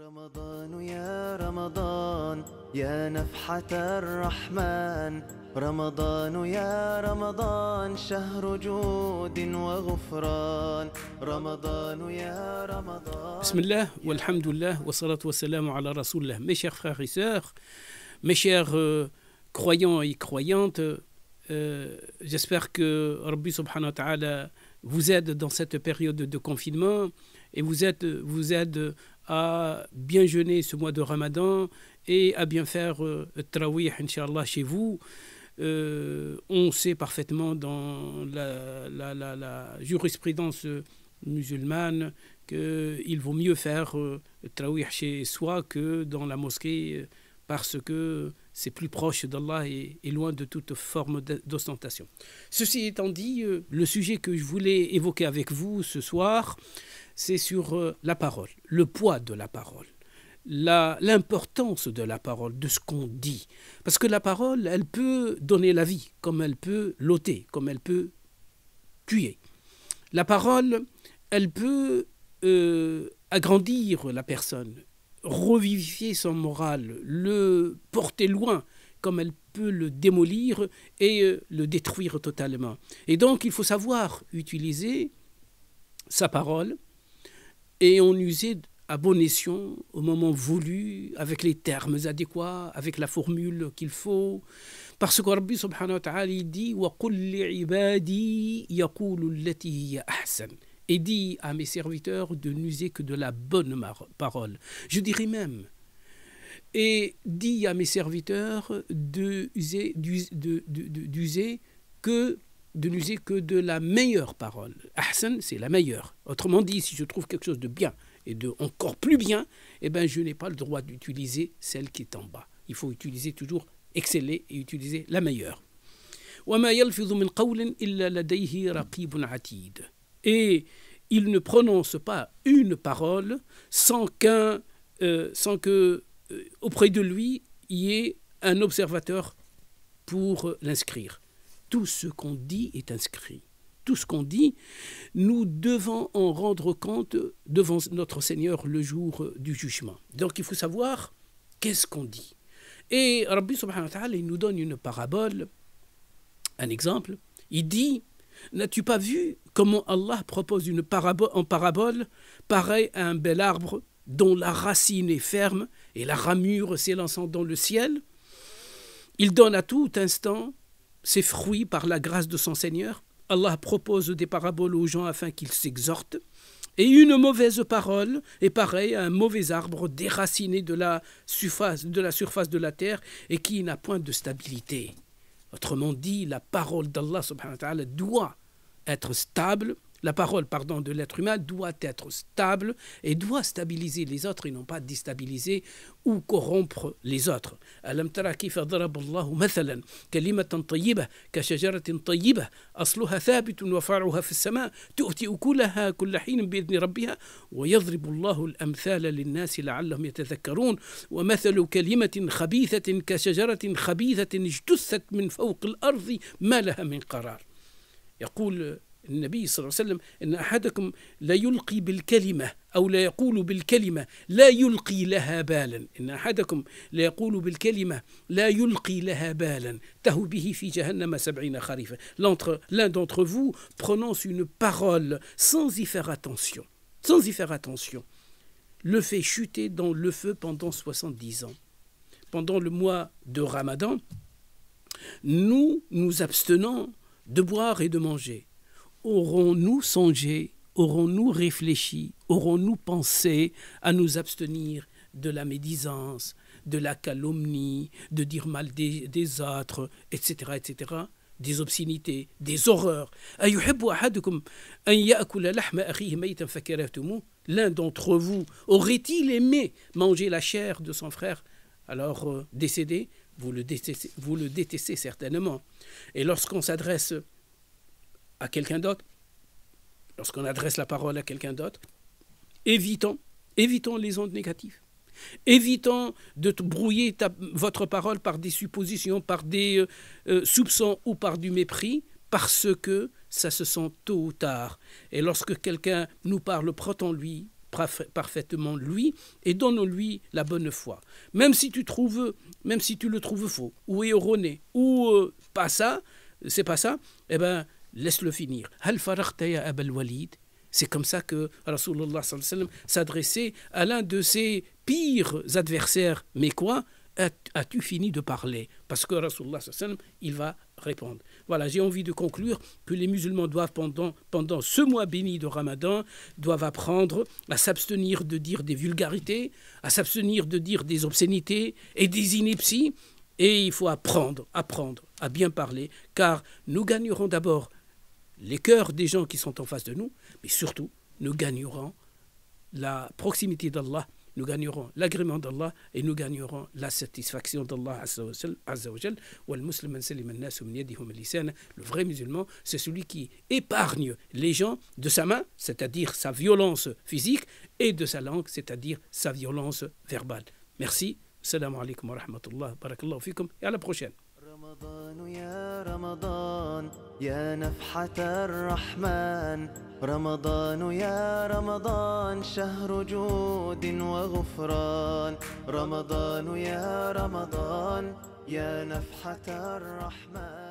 رمضان يا رمضان يا نفحة الرحمن رمضان يا رمضان شهر جود وغفران رمضان يا رمضان بسم الله والحمد لله والصلاة والسلام على رسول الله Mes chers frères et sœurs, mes chers euh, croyants et croyantes, euh, j'espère que Rabbi subhanahu wa ta'ala vous aide dans cette période de confinement et vous aide, vous aide à bien jeûner ce mois de Ramadan et à bien faire euh, Trawih, Inch'Allah, chez vous. Euh, on sait parfaitement dans la, jurisprudence musulmane qu'il vaut mieux faire euh, Trawih chez soi que dans la mosquée. Euh, parce que c'est plus proche d'Allah et, et, loin de toute forme d'ostentation. Ceci étant dit, euh, le sujet que je voulais évoquer avec vous ce soir, c'est sur euh, la parole, le poids de la parole, l'importance de la parole, de ce qu'on dit. Parce que la parole, elle peut donner la vie, comme elle peut l'ôter, comme elle peut tuer. La parole, elle peut euh, agrandir la personne, revivifier son moral, le porter loin, comme elle peut le démolir et euh, le détruire totalement. Et donc, il faut savoir utiliser sa parole et en user à bon escient, au moment voulu, avec les termes adéquats, avec la formule qu'il faut. Parce que dit « Wa qul ibadi yaqulu ahsan » et dis à mes serviteurs de n'user que de la bonne parole. Je dirais même, et dis à mes serviteurs d'user de, de, que de n'user que de la meilleure parole. Ahsan, c'est la meilleure. Autrement dit, si je trouve quelque chose de bien et de encore plus bien, eh ben, je n'ai pas le droit d'utiliser celle qui est en bas. Il faut utiliser toujours, exceller et utiliser la meilleure il ne prononce pas une parole sans, qu'un, euh, sans que euh, auprès de lui, il y ait un observateur pour euh, l'inscrire. Tout ce qu'on dit est inscrit. Tout ce qu'on dit, nous devons en rendre compte devant notre Seigneur le jour du jugement. Donc il faut savoir qu'est-ce qu'on dit. Et Rabbi subhanahu wa ta'ala, il nous donne une parabole, un exemple. Il dit N'as-tu pas vu comment Allah propose une parabole en parabole pareille à un bel arbre dont la racine est ferme et la ramure s'élançant dans le ciel Il donne à tout instant ses fruits par la grâce de son Seigneur. Allah propose des paraboles aux gens afin qu'ils s'exhortent. Et une mauvaise parole est pareille à un mauvais arbre déraciné de la surface de la, surface de la terre et qui n'a point de stabilité. Autrement dit, la parole d'Allah subhanahu wa ta'ala doit être stable, la parole pardon, de l'être humain doit être stable et doit stabiliser les autres et non pas déstabiliser ou corrompre les autres. ألم ترى كيف ضرب الله مثلا كلمة طيبة كشجرة طيبة أصلها ثابت وفرعها في السماء تؤتي أكلها كل حين بإذن ربها ويضرب الله الأمثال للناس لعلهم يتذكرون ومثل كلمة خبيثة كشجرة خبيثة اجتثت من فوق الأرض ما لها من قرار يقول l'un d'entre vous prononce une parole sans y faire attention sans y faire attention le fait chuter dans le feu pendant 70 ans pendant le mois de Ramadan nous nous abstenons de boire et de manger aurons-nous songé, aurons-nous réfléchi, aurons-nous pensé à nous abstenir de la médisance, de la calomnie, de dire mal des, autres, etc., etc., des obscénités, des horreurs. L'un d'entre vous aurait-il aimé manger la chair de son frère alors euh, décédé vous le détestez certainement. Et lorsqu'on s'adresse à quelqu'un d'autre, lorsqu'on adresse la parole à quelqu'un d'autre, évitons, évitons les ondes négatives. Évitons de brouiller votre parole par des suppositions, par des euh, euh, soupçons ou par du mépris, parce que ça se sent tôt ou tard. Et lorsque quelqu'un nous parle, en lui parfaitement lui et donnons-lui la bonne foi. Même si tu trouves, même si tu le trouves faux ou erroné ou euh, pas ça, c'est pas ça, eh ben laisse-le finir. Hal walid C'est comme ça que Rasulullah s'adressait à l'un de ses pires adversaires. Mais quoi As-tu fini de parler Parce que Rasulullah il va répondre. Voilà, j'ai envie de conclure que les musulmans doivent, pendant, pendant ce mois béni de Ramadan, doivent apprendre à s'abstenir de dire des vulgarités, à s'abstenir de dire des obscénités et des inepties. Et il faut apprendre, apprendre à bien parler, car nous gagnerons d'abord les cœurs des gens qui sont en face de nous, mais surtout, nous gagnerons la proximité d'Allah, nous gagnerons l'agrément d'Allah et nous gagnerons la satisfaction d'Allah Le vrai musulman, c'est celui qui épargne les gens de sa main, c'est-à-dire sa violence physique, et de sa langue, c'est-à-dire sa violence verbale. Merci. Salam alaikum wa rahmatullah. Barakallahu fikum. Et à la prochaine. رمضان يا رمضان يا نفحة الرحمن رمضان يا رمضان شهر جود وغفران رمضان يا رمضان يا نفحة الرحمن